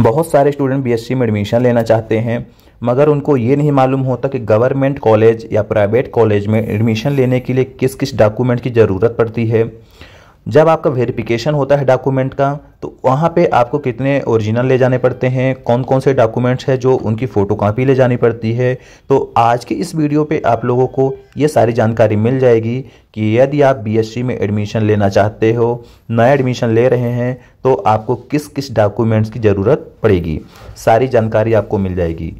बहुत सारे student BSc में एडमिशन लेना चाहते हैं मगर उनको ये नहीं मालूम होता कि गवर्नमेंट कॉलेज या प्राइवेट कॉलेज में एडमिशन लेने के लिए किस किस डॉक्यूमेंट की ज़रूरत पड़ती है जब आपका वेरिफिकेशन होता है डॉक्यूमेंट का तो वहाँ पे आपको कितने ओरिजिनल ले जाने पड़ते हैं कौन कौन से डॉक्यूमेंट्स हैं जो उनकी फ़ोटोकॉपी ले जानी पड़ती है तो आज के इस वीडियो पे आप लोगों को ये सारी जानकारी मिल जाएगी कि यदि आप बीएससी में एडमिशन लेना चाहते हो नया एडमिशन ले रहे हैं तो आपको किस किस डॉक्यूमेंट्स की ज़रूरत पड़ेगी सारी जानकारी आपको मिल जाएगी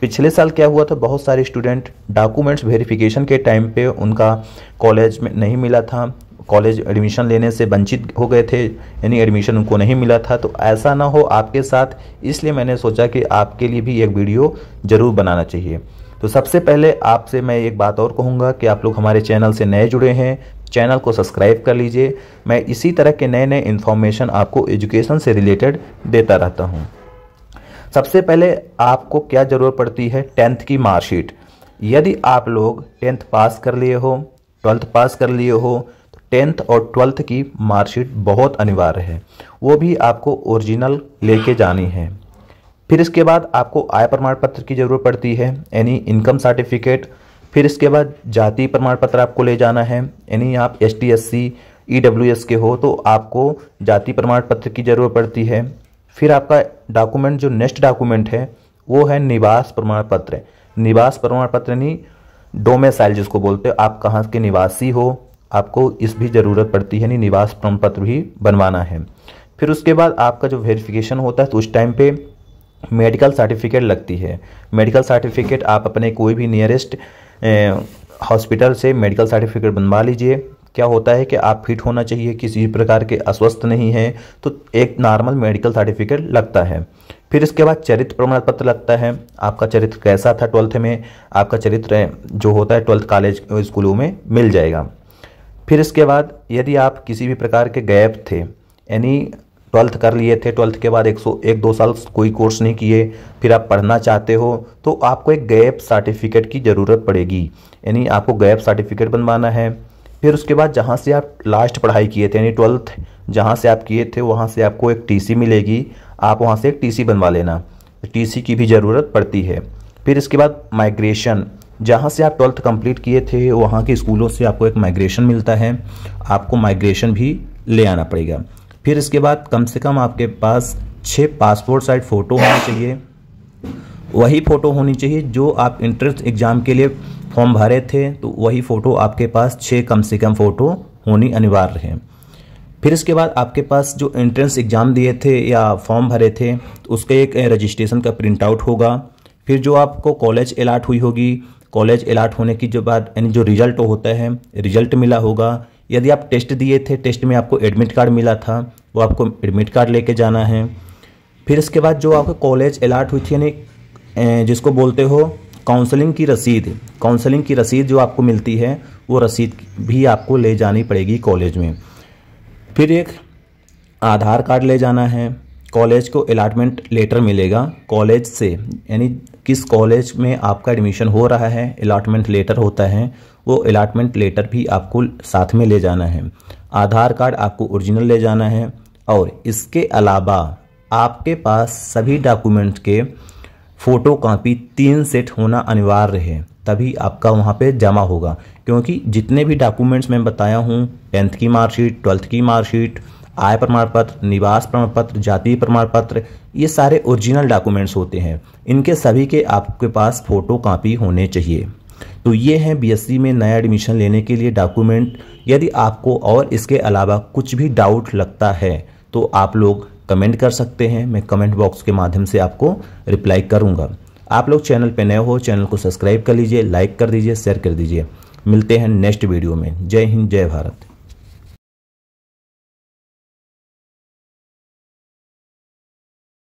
पिछले साल क्या हुआ था बहुत सारे स्टूडेंट डॉक्यूमेंट्स वेरिफिकेशन के टाइम पे उनका कॉलेज में नहीं मिला था कॉलेज एडमिशन लेने से वंचित हो गए थे यानी एडमिशन उनको नहीं मिला था तो ऐसा ना हो आपके साथ इसलिए मैंने सोचा कि आपके लिए भी एक वीडियो ज़रूर बनाना चाहिए तो सबसे पहले आपसे मैं एक बात और कहूँगा कि आप लोग हमारे चैनल से नए जुड़े हैं चैनल को सब्सक्राइब कर लीजिए मैं इसी तरह के नए नए इन्फॉर्मेशन आपको एजुकेशन से रिलेटेड देता रहता हूँ सबसे पहले आपको क्या ज़रूरत पड़ती है टेंथ की मार्कशीट यदि आप लोग टेंथ पास कर लिए हो ट्वेल्थ पास कर लिए हो टेंथ और ट्वेल्थ की मार्कशीट बहुत अनिवार्य है वो भी आपको ओरिजिनल लेके जानी है फिर इसके बाद आपको आय प्रमाण पत्र की ज़रूरत पड़ती है यानी इनकम सर्टिफिकेट फिर इसके बाद जाति प्रमाण पत्र आपको ले जाना है यानी आप S T S C E W S के हो तो आपको जाति प्रमाण पत्र की ज़रूरत पड़ती है फिर आपका डॉक्यूमेंट जो नेक्स्ट डॉक्यूमेंट है वो है निवास प्रमाण पत्र निवास प्रमाण पत्र यानी डोमेसाइल जिसको बोलते हो आप कहाँ के निवासी हो आपको इस भी ज़रूरत पड़ती है यानी निवास प्रमाण पत्र भी बनवाना है फिर उसके बाद आपका जो वेरिफिकेशन होता है तो उस टाइम पे मेडिकल सर्टिफिकेट लगती है मेडिकल सर्टिफिकेट आप अपने कोई भी नियरेस्ट हॉस्पिटल से मेडिकल सर्टिफिकेट बनवा लीजिए क्या होता है कि आप फिट होना चाहिए किसी प्रकार के अस्वस्थ नहीं हैं तो एक नॉर्मल मेडिकल सर्टिफिकेट लगता है फिर इसके बाद चरित्र प्रमाण पत्र लगता है आपका चरित्र कैसा था ट्वेल्थ में आपका चरित्र जो होता है ट्वेल्थ कॉलेज स्कूलों में मिल जाएगा फिर इसके बाद यदि आप किसी भी प्रकार के गैप थे यानी ट्वेल्थ कर लिए थे ट्वेल्थ के बाद एक सौ एक दो साल कोई कोर्स नहीं किए फिर आप पढ़ना चाहते हो तो आपको एक गैप सर्टिफिकेट की ज़रूरत पड़ेगी यानी आपको गैप सर्टिफिकेट बनवाना है फिर उसके बाद जहाँ से आप लास्ट पढ़ाई किए थे यानी ट्वेल्थ जहाँ से आप किए थे वहाँ से आपको एक टीसी मिलेगी आप वहाँ से एक टीसी बनवा लेना टीसी की भी ज़रूरत पड़ती है फिर इसके बाद माइग्रेशन जहाँ से आप ट्वेल्थ कंप्लीट किए थे वहाँ के स्कूलों से आपको एक माइग्रेशन मिलता है आपको माइग्रेशन भी ले आना पड़ेगा फिर इसके बाद कम से कम आपके पास छः पासपोर्ट साइज फ़ोटो होनी चाहिए वही फ़ोटो होनी चाहिए जो आप इंट्रेंस एग्ज़ाम के लिए फॉर्म भरे थे तो वही फ़ोटो आपके पास छः कम से कम फ़ोटो होनी अनिवार्य है फिर इसके बाद आपके पास जो एंट्रेंस एग्ज़ाम दिए थे या फॉर्म भरे थे तो उसके एक रजिस्ट्रेशन का प्रिंट आउट होगा फिर जो आपको कॉलेज अलाट हुई होगी कॉलेज अलाट होने की जो बात यानी जो रिजल्ट होता है रिजल्ट मिला होगा यदि आप टेस्ट दिए थे टेस्ट में आपको एडमिट कार्ड मिला था वो आपको एडमिट कार्ड लेके जाना है फिर इसके बाद जो आपका कॉलेज अलाट हुई थी यानी जिसको बोलते हो काउंसलिंग की रसीद काउंसलिंग की रसीद जो आपको मिलती है वो रसीद भी आपको ले जानी पड़ेगी कॉलेज में फिर एक आधार कार्ड ले जाना है कॉलेज को अलाटमेंट लेटर मिलेगा कॉलेज से यानी किस कॉलेज में आपका एडमिशन हो रहा है अलाटमेंट लेटर होता है वो अलाटमेंट लेटर भी आपको साथ में ले जाना है आधार कार्ड आपको ओरिजिनल ले जाना है और इसके अलावा आपके पास सभी डॉक्यूमेंट के फ़ोटो कापी तीन सेट होना अनिवार्य है तभी आपका वहाँ पे जमा होगा क्योंकि जितने भी डॉक्यूमेंट्स मैं बताया हूँ टेंथ की मार्कशीट ट्वेल्थ की मार्कशीट आय प्रमाण पत्र निवास प्रमाण पत्र जाति प्रमाण पत्र ये सारे ओरिजिनल डॉक्यूमेंट्स होते हैं इनके सभी के आपके पास फ़ोटो कापी होने चाहिए तो ये हैं बीएससी में नया एडमिशन लेने के लिए डॉक्यूमेंट यदि आपको और इसके अलावा कुछ भी डाउट लगता है तो आप लोग कमेंट कर सकते हैं मैं कमेंट बॉक्स के माध्यम से आपको रिप्लाई करूँगा आप लोग चैनल पर नए हो चैनल को सब्सक्राइब कर लीजिए लाइक कर दीजिए शेयर कर दीजिए मिलते हैं नेक्स्ट वीडियो में जय हिंद जय भारत